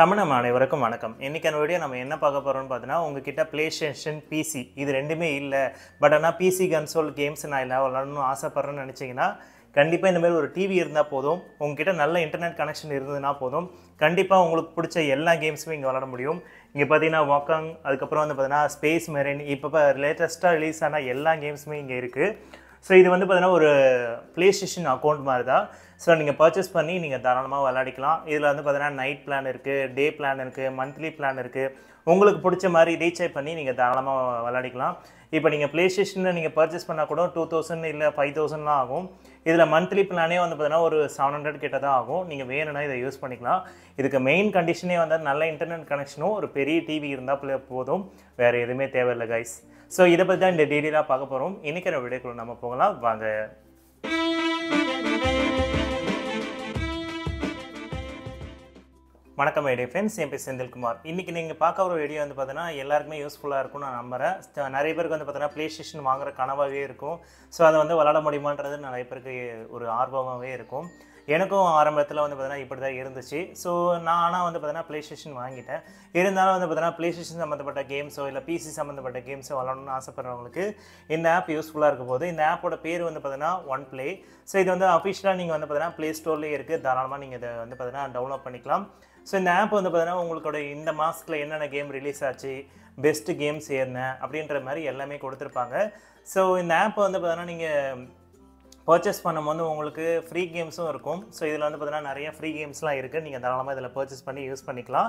தமிழம் அனைவருக்கும் வணக்கம் இன்றைக்கான வீடியோ நம்ம என்ன பார்க்க போகிறோம்னு பார்த்தீங்கன்னா உங்ககிட்ட ப்ளே ஸ்டேஷன் பிசி இது ரெண்டுமே இல்லை பட் ஆனால் பிசி கன்சோல் கேம்ஸ் நான் இல்லை விளாடணும்னு ஆசைப்பட்றேன்னு நினச்சிங்கன்னா கண்டிப்பாக இந்தமாரி ஒரு டிவி இருந்தால் போதும் உங்ககிட்ட நல்ல இன்டர்நெட் கனெக்ஷன் இருந்ததுன்னா போதும் கண்டிப்பாக உங்களுக்கு பிடிச்ச எல்லா கேம்ஸுமே இங்கே விளாட முடியும் இங்கே பார்த்தீங்கன்னா வாக்காங் அதுக்கப்புறம் வந்து பார்த்தீங்கன்னா ஸ்பேஸ் மெரின் இப்போ லேட்டஸ்ட்டாக ரிலீஸ் ஆன எல்லா கேம்ஸுமே இங்கே இருக்குது ஸோ இது வந்து பார்த்தீங்கன்னா ஒரு ப்ளே ஸ்டேஷன் அக்கௌண்ட் மாதிரி தான் ஸோ நீங்கள் பர்ச்சேஸ் பண்ணி நீங்கள் தாராளமாக விளையாடிக்கலாம் இதில் வந்து பார்த்தீங்கன்னா நைட் பிளான் இருக்குது டே பிளான் இருக்குது மந்த்லி பிளான் இருக்குது உங்களுக்கு பிடிச்ச மாதிரி ரீசார்ஜ் பண்ணி நீங்கள் தாராளமாக விளாடிக்கலாம் இப்போ நீங்கள் ப்ளே ஸ்டேஷனில் நீங்கள் பர்ச்சேஸ் பண்ணால் கூட டூ தௌசண்ட் இல்லை ஃபைவ் தௌசண்ட்லாம் ஆகும் இதில் மந்த்லி பிளானே வந்து பார்த்தீங்கன்னா ஒரு செவன் ஹண்ட்ரட் கிட்ட தான் ஆகும் நீங்கள் வேணும்னா இதை யூஸ் பண்ணிக்கலாம் இதுக்கு மெயின் கண்டிஷனே வந்து நல்ல இன்டர்நெட் கனெக்ஷனும் ஒரு பெரிய டிவி இருந்தால் போதும் வேறு எதுவுமே தேவையில்லை கைஸ் ஸோ இதை பற்றி தான் இந்த டீட்டெயிலாக பார்க்க போகிறோம் இன்றைக்கிற விடைக்குள்ள நம்ம போகலாம் வாங்க வணக்கம் ஐடியா ஃப்ரெண்ட்ஸ் என் பேர் செந்தில்குமார் இன்றைக்கி நீங்கள் பார்க்க ஒரு வீடியோ வந்து பார்த்தீங்கன்னா எல்லாருக்குமே யூஸ்ஃபுல்லாக இருக்கும்னு நான் நம்புகிறேன் நிறைய பேருக்கு வந்து பார்த்தீங்கன்னா ப்ளே ஸ்டேஷன் வாங்குற கனவாகவே இருக்கும் ஸோ அதை வந்து விளாட முடியுமான்றது நிறைய பேருக்கு ஒரு ஆர்வமாகவே இருக்கும் எனக்கும் ஆரம்பத்தில் வந்து பார்த்தீங்கன்னா இப்படி தான் இருந்துச்சு ஸோ நான் ஆனால் வந்து பார்த்தீங்கன்னா ப்ளே ஸ்டேஷன் வாங்கிட்டேன் இருந்தாலும் வந்து பார்த்தீங்கன்னா ப்ளே ஸ்டேஷன் சம்மந்தப்பட்ட கேம்ஸோ இல்லை பிசி சம்மந்தப்பட்ட கேம்ஸோ விளாடணும்னு ஆசைப்படுறவங்களுக்கு இந்த ஆப் யூஸ்ஃபுல்லாக இருக்க போது இந்த ஆப்போட பேர் வந்து பார்த்தீங்கன்னா ஒன் ப்ளே ஸோ இது வந்து அஃபிஷியலாக நீங்கள் வந்து பார்த்தீங்கன்னா ப்ளே ஸ்டோர்லேயே இருக்குது தாராளமாக நீங்கள் இதை வந்து பார்த்தீங்கன்னா டவுன்லோட் பண்ணிக்கலாம் ஸோ இந்த ஆப் வந்து பார்த்தீங்கன்னா உங்களோட இந்த மாதத்தில் என்னென்ன கேம் ரிலீஸ் ஆச்சு பெஸ்ட்டு கேம்ஸ் ஏறின அப்படின்ற மாதிரி எல்லாமே கொடுத்துருப்பாங்க ஸோ இந்த ஆப் வந்து பார்த்தீங்கன்னா நீங்கள் பர்ச்சேஸ் பண்ணும்போது உங்களுக்கு ஃப்ரீ கேம்ஸும் இருக்கும் ஸோ இதில் வந்து பார்த்தீங்கன்னா நிறைய ஃப்ரீ கேம்ஸ்லாம் இருக்குது நீங்கள் தாராளமாக இதில் பர்ச்சேஸ் பண்ணி யூஸ் பண்ணிக்கலாம்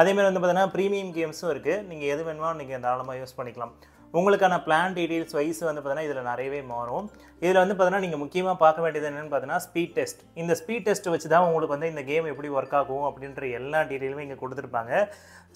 அதேமாதிரி வந்து பார்த்தீங்கன்னா ப்ரீமியம் கேம்ஸும் இருக்குது நீங்கள் எது வேணுமோ நீங்கள் தாராளமாக யூஸ் பண்ணிக்கலாம் உங்களுக்கான பிளான் டீட்டெயில்ஸ் வைஸ் வந்து பார்த்தீங்கன்னா இதில் நிறையவே மாறும் இதில் வந்து பார்த்தீங்கன்னா நீங்கள் முக்கியமாக பார்க்க வேண்டியது என்னென்னு பார்த்தீங்கன்னா ஸ்பீட் டெஸ்ட் இந்த ஸ்பீட் டெஸ்ட் வச்சு தான் உங்களுக்கு வந்து இந்த கேம் எப்படி ஒர்க் ஆகும் அப்படின்ற எல்லா டீட்டெயிலுமே இங்கே கொடுத்துருப்பாங்க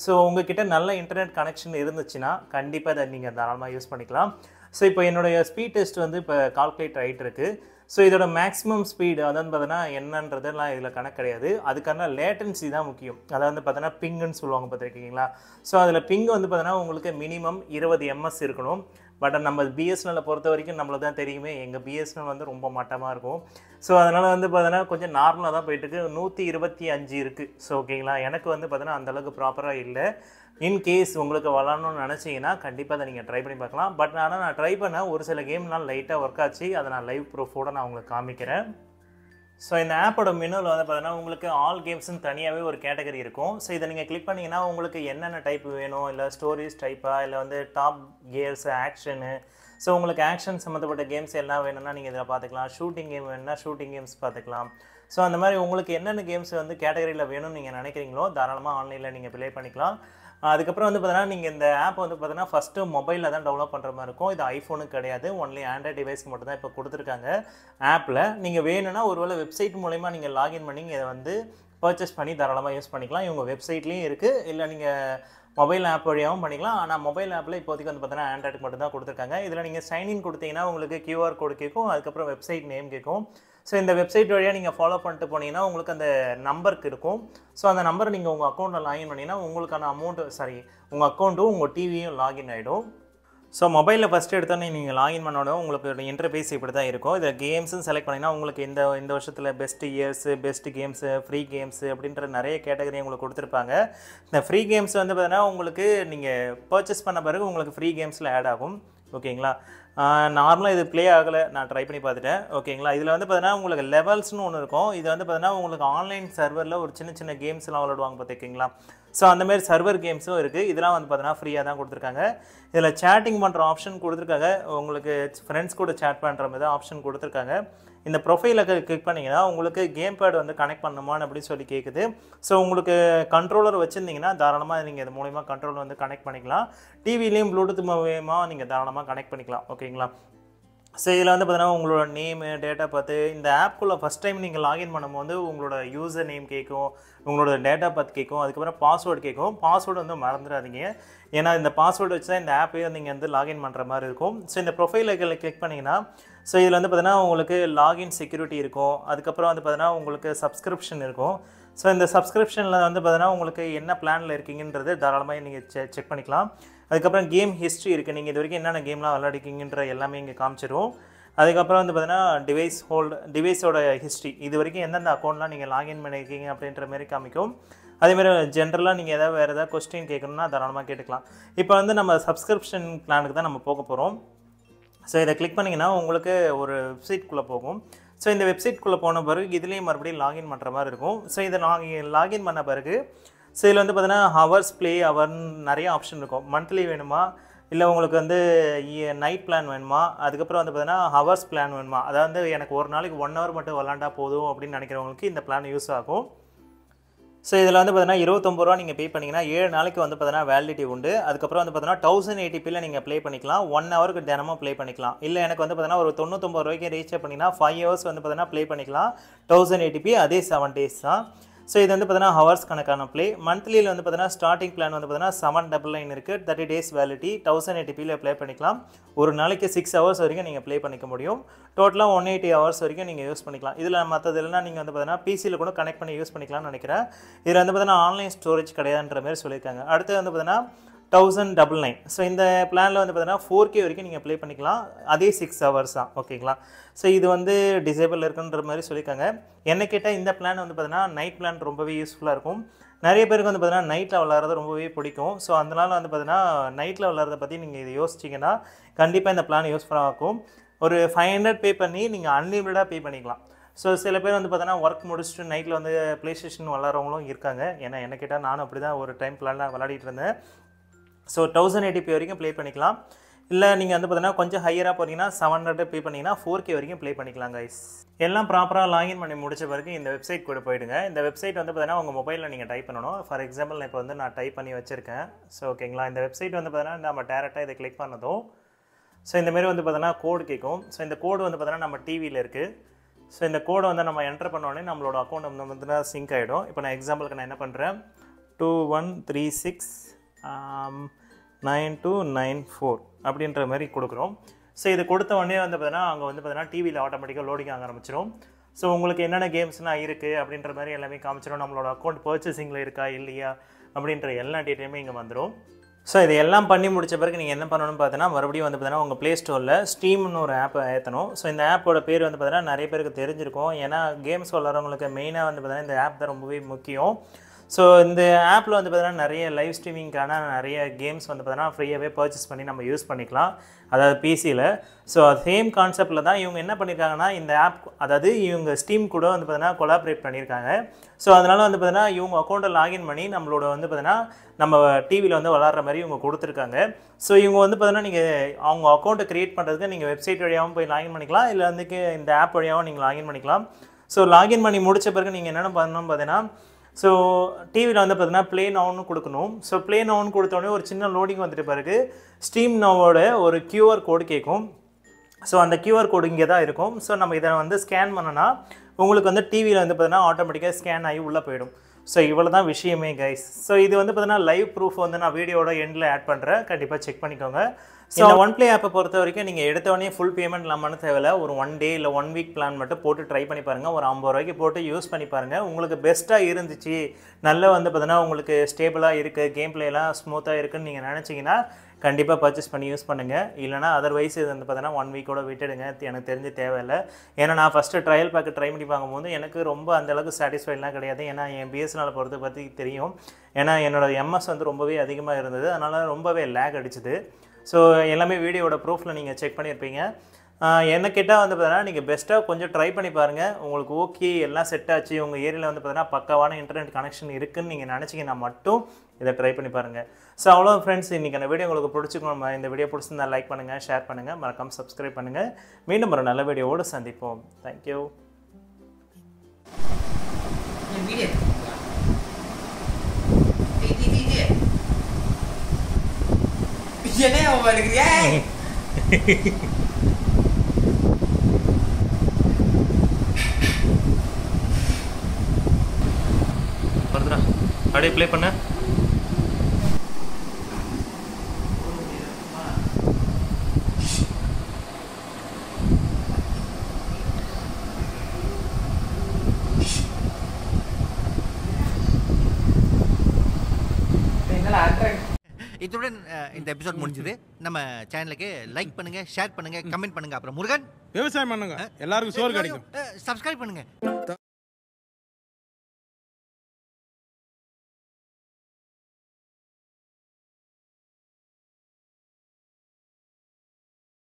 ஸோ உங்ககிட்ட நல்ல இன்டர்நெட் கனெக்ஷன் இருந்துச்சுன்னா கண்டிப்பாக அதை நீங்கள் தாராளமாக யூஸ் பண்ணிக்கலாம் ஸோ இப்போ என்னுடைய ஸ்பீட் டெஸ்ட் வந்து இப்போ கால்குலேட் ஆகிட்டு இருக்கு ஸோ இதோட மேக்ஸிமம் ஸ்பீடு அதான் பார்த்தோன்னா என்னன்றதெல்லாம் இதில் கணக்கு கிடையாது அதுக்கான லேட்டன்சி தான் முக்கியம் அதாவது வந்து பார்த்தோன்னா பிங்குன்னு சொல்லுவாங்க பார்த்துருக்கீங்களா ஸோ அதில் பிங்கு வந்து பார்த்தோன்னா உங்களுக்கு மினிமம் இருபது எம்எஸ் இருக்கணும் பட் நம்ம பிஎஸ்என்எல்லை பொறுத்த வரைக்கும் நம்மளுக்கு தான் தெரியுமே எங்கள் பிஎஸ்என்எல் வந்து ரொம்ப மட்டமாக இருக்கும் ஸோ அதனால் வந்து பார்த்தீங்கன்னா கொஞ்சம் நார்மலாக தான் போயிட்டுருக்கு நூற்றி இருபத்தி அஞ்சு இருக்குது ஸோ ஓகேங்களா எனக்கு வந்து பார்த்தீங்கன்னா அந்தளவுக்கு ப்ராப்பராக இல்லை இன்கேஸ் உங்களுக்கு வளரணும்னு நினச்சிங்கன்னா கண்டிப்பாக அதை நீங்கள் ட்ரை பண்ணி பார்க்கலாம் பட் ஆனால் நான் ட்ரை பண்ண ஒரு சில கேம்லாம் லைட்டாக ஒர்க் ஆச்சு அதை நான் லைவ் ப்ரூஃபோடு நான் உங்களுக்கு காமிக்கிறேன் ஸோ இந்த ஆப்போட மெனுவில் வந்து பார்த்தீங்கன்னா உங்களுக்கு ஆல் கேம்ஸ்ன்னு தனியாகவே ஒரு கேட்டகரி இருக்கும் ஸோ இதை நீங்கள் கிளிக் பண்ணிங்கன்னா உங்களுக்கு என்னென்ன டைப் வேணும் இல்லை ஸ்டோரிஸ் டைப்பாக இல்லை வந்து டாப் கேர்ஸ் ஆக்ஷனு ஸோ உங்களுக்கு ஆக்ஷன் சம்மந்தப்பட்ட கேம்ஸ் எல்லாம் வேணும்னா நீங்கள் இதில் பார்த்துக்கலாம் ஷூட்டிங் கேம் வேணும்னா ஷூட்டிங் கேம்ஸ் பார்த்துக்கலாம் ஸோ அந்த மாதிரி உங்களுக்கு என்னென்ன கேம்ஸ் வந்து கேட்டகரியில் வேணும்னு நீங்கள் நினைக்கிறீங்களோ தாராளமாக ஆன்லைனில் நீங்கள் ப்ளே பண்ணிக்கலாம் அதுக்கப்புறம் வந்து பார்த்தீங்கன்னா நீங்கள் இந்த ஆப் வந்து பார்த்தீங்கன்னா ஃபஸ்ட்டு மொபைலில் தான் டவுன்லோட் பண்ணுற மாதிரி இருக்கும் இது ஐஃபோனுக்கு கிடையாது ஒன்லி ஆண்ட்ராய்ட் டிவைஸ்க்கு மட்டும் தான் இப்போ கொடுத்துருக்காங்க ஆப்பில் நீங்கள் வேணும்னா ஒருவேளை வெப்சைட் மூலயமா நீங்கள் லாகின் பண்ணி இதை வந்து பர்ச்சேஸ் பண்ணி தாராளமாக யூஸ் பண்ணிக்கலாம் இவங்க வெப்சைட்லேயும் இருக்குது இல்லை நீங்கள் மொபைல் ஆப் வழியாகவும் பண்ணிக்கலாம் ஆனால் மொபைல் ஆப்பில் இப்போதைக்கு வந்து பார்த்தீங்கன்னா ஆண்ட்ராய்டுக்கு மட்டும் தான் கொடுத்துருக்காங்க இதில் நீங்கள் சைன்இன் கொடுத்தீங்கன்னா உங்களுக்கு கியூஆர் கோடு கேட்கும் அதுக்கப்புறம் வெப்சைட் நேம் கேட்கும் ஸோ இந்த வெப்சைட் வழியாக நீங்கள் ஃபாலோ பண்ணிட்டு போனீங்கன்னா உங்களுக்கு அந்த நம்பருக்கு இருக்கும் ஸோ அந்த நம்பர் நீங்கள் உங்கள் அக்கௌண்ட்டில் லாகின் பண்ணிங்கன்னா உங்களுக்கான அமௌண்ட்டு சாரி உங்கள் அக்கௌண்ட்டும் உங்கள் டிவியும் லாகின் ஆகிடும் ஸோ மொபைலில் ஃபஸ்ட்டு எடுத்தோன்னே நீங்கள் லாகின் பண்ணோட உங்களுக்கு இன்டர்ஃபேஸ் இப்படி தான் இருக்கும் இதில் கேம்ஸுன்னு செலக்ட் பண்ணிங்கன்னா உங்களுக்கு இந்த இந்த வருஷத்தில் best years best games free games அப்படின்ற நிறைய கேட்டகரி உங்களுக்கு கொடுத்துருப்பாங்க இந்த ஃப்ரீ கேம்ஸ் வந்து பார்த்தீங்கன்னா உங்களுக்கு நீங்கள் பர்ச்சேஸ் பண்ண பிறகு உங்களுக்கு ஃப்ரீ கேம்ஸில் ஆட் ஆகும் ஓகேங்களா நார்மலாக இது ப்ளே ஆகலை நான் ட்ரை பண்ணி பார்த்துட்டேன் ஓகேங்களா இதில் வந்து பார்த்தீங்கன்னா உங்களுக்கு லெவல்ஸ்னு ஒன்று இருக்கும் இது வந்து பார்த்தீங்கன்னா உங்களுக்கு ஆன்லைன் சர்வரில் ஒரு சின்ன சின்ன கேம்ஸ்லாம் விளாடுவாங்க பார்த்துக்கிங்களா ஸோ அந்தமாரி சர்வர் கேம்ஸும் இருக்குது இதெல்லாம் வந்து பார்த்தீங்கன்னா ஃப்ரீயாக தான் கொடுத்துருக்காங்க இதில் சேட்டிங் பண்ணுற ஆப்ஷன் கொடுத்துருக்காங்க உங்களுக்கு ஃப்ரெண்ட்ஸ் கூட சேட் பண்ணுற மாதிரி தான் ஆப்ஷன் கொடுத்துருக்காங்க இந்த ப்ரொஃபைலில் கிளிக் பண்ணிங்கன்னா உங்களுக்கு கேம் பேட் வந்து கனெக்ட் பண்ணணுமான்னு அப்படின்னு சொல்லி கேட்குது ஸோ உங்களுக்கு கண்ட்ரோலர் வச்சுருந்தீங்கன்னா தாராளமாக நீங்கள் இது மூலயமா கண்ட்ரோலர் வந்து கனெக்ட் பண்ணிக்கலாம் டிவிலையும் ப்ளூடூத் மூலயமா நீங்கள் தாராளமாக கனெக்ட் பண்ணிக்கலாம் ஓகேங்களா ஸோ இதில் வந்து பார்த்தீங்கன்னா உங்களோட நேமு டேட்டா பார்த்து இந்த ஆப்குள்ளே ஃபஸ்ட் டைம் நீங்கள் லாகின் பண்ணும்போது உங்களோட யூசர் நேம் கேட்கும் உங்களோட டேட்டா பார்த்து கேட்கும் அதுக்கப்புறம் பாஸ்வேர்டு கேட்கும் பாஸ்வேர்டு வந்து மறந்துடாதீங்க ஏன்னா இந்த பாஸ்வேர்டு வச்சு தான் இந்த ஆப்பையும் நீங்கள் வந்து லாகின் பண்ணுற மாதிரி இருக்கும் ஸோ இந்த ப்ரொஃபைல் கிளிக் பண்ணிங்கன்னா ஸோ இதில் வந்து பார்த்தீங்கன்னா உங்களுக்கு லாகின் செக்யூரிட்டி இருக்கும் அதுக்கப்புறம் வந்து பார்த்தீங்கன்னா உங்களுக்கு சப்ஸ்கிரிப்ஷன் இருக்கும் ஸோ இந்த சப்ஸ்கிரிப்ஷனில் வந்து பார்த்தீங்கன்னா உங்களுக்கு என்ன பிளானில் இருக்கீங்கன்றது தாராளமாக நீங்கள் செ செக் பண்ணிக்கலாம் அதுக்கப்புறம் கேம் ஹிஸ்ட்ரி இருக்குது நீங்கள் இது வரைக்கும் என்னென்ன கேம்லாம் விளையாடிக்கிங்கன்ற எல்லாமே இங்கே காமிச்சிடும் அதுக்கப்புறம் வந்து பார்த்தீங்கன்னா டிவைஸ் ஹோல்டு டிவைஸோட ஹிஸ்ட்ரி இது வரைக்கும் எந்தெந்த அக்கௌண்ட்லாம் நீங்கள் லாகின் பண்ணியிருக்கீங்க அப்படின்ற மாதிரி காமிக்கும் அதேமாதிரி ஜென்ரலாக நீங்கள் ஏதாவது வேறு ஏதாவது கொஸ்டின் கேட்கணுன்னா தாராளமாக கேட்டுக்கலாம் இப்போ வந்து நம்ம சப்ஸ்கிரிப்ஷன் பிளானுக்கு தான் நம்ம போக போகிறோம் ஸோ இதை கிளிக் பண்ணிங்கன்னா உங்களுக்கு ஒரு வெப்சைட்குள்ளே போகும் ஸோ இந்த வெப்சைட்குள்ளே போன பிறகு இதுலேயும் மறுபடியும் லாகின் பண்ணுற மாதிரி இருக்கும் ஸோ இதை நாங்கள் லாகின் பண்ண பிறகு ஸோ இதில் வந்து பார்த்தீங்கன்னா ஹவர்ஸ் ப்ளே ஹவர்னு நிறைய ஆப்ஷன் இருக்கும் மந்த்லி வேணுமா இல்லை உங்களுக்கு வந்து நைட் பிளான் வேணுமா அதுக்கப்புறம் வந்து பார்த்தீங்கன்னா ஹவர்ஸ் பிளான் வேணுமா அதாவது எனக்கு ஒரு நாளைக்கு ஒன் ஹவர் மட்டும் விளாண்டா போதும் அப்படின்னு நினைக்கிறவங்களுக்கு இந்த பிளான் யூஸ் ஆகும் ஸோ இதில் வந்து பார்த்தீங்கன்னா இருபத்தொம்பது ரூபா நீங்கள் பே பண்ணிங்கன்னா ஏழு நாளைக்கு வந்து பார்த்தீங்கன்னா வேலிடிட்டி உண்டு அதுக்கப்புறம் வந்து பார்த்தீங்கன்னா தௌசண்ட் எயிட்டிபியில் நீங்கள் ப்ளே பண்ணிக்கலாம் ஒன் ஹவருக்கு தினமும் ப்ளே பண்ணிக்கலாம் இல்லை எனக்கு வந்து பார்த்தீங்கன்னா ஒரு தொண்ணூத்தொம்பது ரூபாய்க்கு ரீச் பண்ணிங்கன்னா ஃபைவ் ஹவர்ஸ் வந்து பார்த்தீங்கன்னா ப்ளே பண்ணிக்கலாம் தௌசண்ட் எயிட்டிபி அதே செவன் டேஸ் தான் ஸோ இது வந்து பார்த்தீங்கன்னா ஹவர்ஸ் கணக்கான பிளே மந்த்லியில் வந்து பார்த்தீங்கன்னா ஸ்டார்டிங் பிளான் வந்து பார்த்தீங்கன்னா செவன் டபுள் நைன் இருக்குது thirty days validity thousand eighty எயிட்டிபியில் ப்ளே பண்ணிக்கலாம் ஒரு நாளைக்கு சிக்ஸ் ஹவர்ஸ் வரைக்கும் நீங்கள் ப்ளே பண்ணிக்க முடியும் டோட்டலாக ஒன் எயிட்டி ஹவர்ஸ் வரைக்கும் நீங்கள் யூஸ் பண்ணிக்கலாம் இதில் மற்றது இல்லைன்னா நீங்கள் வந்து பார்த்தீங்கன்னா பிசியில் கூட கனெக்ட் பண்ணி யூஸ் பண்ணிக்கலாம்னு நினைக்கிறேன் இதில் வந்து பார்த்தீங்கன்னா ஆன்லைன் ஸ்டோரேஜ் கிடையாதுன்ற மாதிரி சொல்லியிருக்காங்க அடுத்து வந்து பார்த்தீங்கன்னா தௌசண்ட் டபுள் நைன் ஸோ இந்த பிளானில் வந்து பார்த்தீங்கன்னா ஃபோர் கே வரைக்கும் நீங்கள் ப்ளே பண்ணிக்கலாம் அதே சிக்ஸ் ஹவர்ஸ் தான் ஓகேங்களா ஸோ இது வந்து டிசேபிள் இருக்குன்ற மாதிரி சொல்லியிருக்காங்க என்ன கேட்டால் இந்த பிளான் வந்து பார்த்தீங்கன்னா நைட் பிளான் ரொம்பவே யூஸ்ஃபுல்லாக இருக்கும் நிறைய பேருக்கு வந்து பார்த்தீங்கன்னா நைட்டில் விளாட்றது ரொம்பவே பிடிக்கும் ஸோ அதனால் வந்து பார்த்தீங்கன்னா நைட்டில் விளாட்றத பற்றி நீங்கள் இதை யோசிச்சிங்கன்னா கண்டிப்பாக இந்த பிளான் யூஸ்ஃபுல்லாக இருக்கும் ஒரு ஃபைவ் ஹண்ட்ரட் பே பண்ணி நீங்கள் அன்லிமிட்டடாக பே பண்ணிக்கலாம் ஸோ சில பேர் வந்து பார்த்தீங்கன்னா ஒர்க் முடிச்சுட்டு நைட்டில் வந்து ப்ளே ஸ்டேஷன் விளாட்றவங்களும் இருக்காங்க ஏன்னா என்ன கேட்டால் நானும் அப்படி தான் ஒரு டைம் பிளான் விளாடிட்டு இருந்தேன் ஸோ தௌசண்ட் எயிட்டி பி வரைக்கும் ப்ளே பண்ணிக்கலாம் இல்லை நீங்கள் வந்து பார்த்தீங்கன்னா கொஞ்சம் ஹையராக போகிறீங்கன்னா செவன் ஹண்ட்ரட் பே பண்ணிங்கன்னா ஃபோர் கே வரைக்கும் ப்ளே பண்ணிக்கலாம் கைஸ் எல்லாம் ப்ராப்பராக லாகின் பண்ணி முடிச்ச பிறகு இந்த வெப்சைட் கூட போயிடுங்க இந்த வெப்சைட் வந்து பார்த்தீங்கன்னா உங்கள் மொபைலில் நீங்கள் டைப் பண்ணணும் ஃபார் எக்ஸாம்பிள் இப்போ வந்து நான் டைப் பண்ணி வச்சுருக்கேன் ஸோ ஓகேங்களா இந்த வெப்சைட் வந்து பார்த்தீங்கன்னா நம்ம டேரெக்டாக இதை கிளிக் பண்ணதும் ஸோ இந்தமாரி வந்து பார்த்தீங்கன்னா கோடு கேட்கும் ஸோ இந்த கோடு வந்து பார்த்தீங்கன்னா நம்ம டிவியில் இருக்குது ஸோ இந்த கோடை வந்து நம்ம என்டர் பண்ணோடனே நம்மளோட அக்கௌண்ட் வந்து பார்த்தீங்கன்னா சிங்க் ஆகிடும் இப்போ நான் எக்ஸாம்பிளுக்கு நான் என்ன பண்ணுறேன் two one three six nine two nine four அப்படின்ற மாதிரி கொடுக்குறோம் ஸோ இது கொடுத்த உடனே வந்து பார்த்தீங்கன்னா அங்கே வந்து பார்த்தீங்கன்னா டிவியில் ஆட்டோமேட்டிக்காக லோடிங் ஆக ஆரம்பிச்சிடும் ஸோ உங்களுக்கு என்னென்ன கேம்ஸ்னால் இருக்குது அப்படின்ற மாதிரி எல்லாமே காமிச்சிடும் நம்மளோட அக்கௌண்ட் பர்ச்சேசிங்கில் இருக்கா இல்லையா அப்படின்ற எல்லா டீட்டெயிலுமே இங்கே வந்துடும் ஸோ இது எல்லாம் பண்ணி முடித்த பிறகு நீங்கள் என்ன பண்ணணும்னு பார்த்தீங்கன்னா மறுபடியும் வந்து பார்த்தீங்கன்னா உங்கள் ப்ளே ஸ்டோரில் ஸ்டீம்னு ஒரு ஆப்பை ஏற்றணும் ஸோ இந்த ஆப்போட பேர் வந்து பார்த்தீங்கன்னா நிறைய பேருக்கு தெரிஞ்சிருக்கும் ஏன்னா கேம்ஸ் விளாட்றவங்களுக்கு மெயினாக வந்து பார்த்தீங்கன்னா இந்த ஆப் தான் ரொம்பவே முக்கியம் ஸோ இந்த ஆப்பில் வந்து பார்த்தீங்கன்னா நிறைய லைவ் ஸ்ட்ரீமிங்க்கான நிறைய கேம்ஸ் வந்து பார்த்தீங்கன்னா ஃப்ரீயாகவே பர்ச்சேஸ் பண்ணி நம்ம யூஸ் பண்ணிக்கலாம் அதாவது பிசியில் ஸோ சேம் கான்செப்டில் தான் இவங்க என்ன பண்ணியிருக்காங்கன்னா இந்த ஆப் அதாவது இவங்க ஸ்டீம் கூட வந்து பார்த்தீங்கன்னா கொலாபரேட் பண்ணியிருக்காங்க ஸோ அதனால் வந்து பார்த்தீங்கன்னா இவங்க அக்கௌண்ட்டை லாகின் பண்ணி நம்மளோட வந்து பார்த்தீங்கன்னா நம்ம டிவியில் வந்து விளாட்ற மாதிரி இவங்க கொடுத்துருக்காங்க ஸோ இவங்க வந்து பார்த்தீங்கன்னா நீங்கள் அவங்க அக்கௌண்ட்டை க்ரியேட் பண்ணுறதுக்கு நீங்கள் வெப்சைட் வழியாகவும் போய் லாகின் பண்ணிக்கலாம் இல்லை வந்து இந்த ஆப் வழியாகவும் நீங்கள் லாகின் பண்ணிக்கலாம் ஸோ லாகின் பண்ணி முடித்த பிறகு நீங்கள் என்னென்ன பண்ணணும் பார்த்தீங்கன்னா ஸோ டிவியில் வந்து பார்த்தீங்கன்னா ப்ளே நவுன்னு கொடுக்கணும் ஸோ ப்ளே நவுன் கொடுத்தோடனே ஒரு சின்ன லோடிங் வந்துட்டு பிறகு ஸ்டீம் நவோட ஒரு கியூஆர் கோடு கேட்கும் ஸோ அந்த கியூஆர் கோடு இங்கே தான் இருக்கும் ஸோ நம்ம இதை வந்து ஸ்கேன் பண்ணனா உங்களுக்கு வந்து டிவியில் வந்து பார்த்தீங்கன்னா ஆட்டோமேட்டிக்காக ஸ்கேன் ஆகி உள்ளே போயிடும் ஸோ இவ்வளோ தான் விஷயமே கைஸ் ஸோ இது வந்து பார்த்தீங்கன்னா லைவ் ப்ரூஃப் வந்து நான் வீடியோட எண்டில் ஆட் பண்ணுறேன் கண்டிப்பாக செக் பண்ணிக்கோங்க ஸோ ஒன் பிளே ஆப்பை பொறுத்த வரைக்கும் நீங்கள் எடுத்த உடனே ஃபுல் பேமெண்ட் இல்லாமல் தேவையில்ல ஒரு ஒன் டே இல்லை ஒன் வீக் பிளான் மட்டும் போட்டு ட்ரை பண்ணி பாருங்கள் ஒரு ஐம்பது ரூபாய்க்கு போட்டு யூஸ் பண்ணி பாருங்கள் உங்களுக்கு பெஸ்ட்டாக இருந்துச்சு நல்லா வந்து பார்த்தீங்கன்னா உங்களுக்கு ஸ்டேபிளாக இருக்குது கேம் பிளேலாம் ஸ்மூத்தாக இருக்குன்னு நீங்கள் நினச்சிங்கன்னா கண்டிப்பாக பர்ச்சேஸ் பண்ணி யூஸ் பண்ணுங்கள் இல்லைனா அதர்வைஸ் இது வந்து பார்த்தீங்கன்னா ஒன் வீக்கோட விட்டுடுங்க எனக்கு தெரிஞ்சு தேவையில்லை ஏன்னா நான் ஃபஸ்ட்டு ட்ரையல் பேக்கு ட்ரை பண்ணி பார்க்கும்போது எனக்கு ரொம்ப அந்தளவுக்கு சாட்டிஸ்ஃபைட்லாம் கிடையாது ஏன்னா என் பிஎஸ்என்எல் பொறுத்த பற்றி தெரியும் ஏன்னா என்னோடய எம்எஸ் வந்து ரொம்பவே அதிகமாக இருந்தது அதனால் ரொம்பவே லேக் அடிச்சுது ஸோ எல்லாமே வீடியோட ப்ரூஃபில் நீங்கள் செக் பண்ணியிருப்பீங்க என்ன கேட்டால் வந்து பார்த்தீங்கன்னா நீங்கள் பெஸ்ட்டாக கொஞ்சம் ட்ரை பண்ணி பாருங்கள் உங்களுக்கு ஓகே எல்லாம் செட் ஆச்சு உங்கள் ஏரியாவில் வந்து பார்த்தீங்கன்னா பக்கவான இன்டர்நெட் கனெக்ஷன் இருக்குதுன்னு நீங்கள் நினச்சிங்கன்னா மட்டும் இதை ட்ரை பண்ணி பாருங்கள் ஸோ அவ்வளோ ஃப்ரெண்ட்ஸ் அந்த வீடியோ உங்களுக்கு பிடிச்சிக்கணும் இந்த வீடியோ பிடிச்சிருந்தா லைக் பண்ணுங்கள் ஷேர் பண்ணுங்கள் மறக்காமல் சப்ஸ்கிரைப் பண்ணுங்கள் மீண்டும் ஒரு நல்ல வீடியோவோடு சந்திப்போம் thank you Ujiannya apa balik ya? வருதுடா அப்படியே ப்ளே பண்ண இத்துடன் இந்த எபிசோட் முடிஞ்சது நம்ம சேனலுக்கு லைக் பண்ணுங்க ஷேர் பண்ணுங்க கமெண்ட் பண்ணுங்க அப்புறம் முருகன் விவசாயம் பண்ணுங்க எல்லாருக்கும் சோறு கிடைக்கும் சப்ஸ்கிரைப் பண்ணுங்க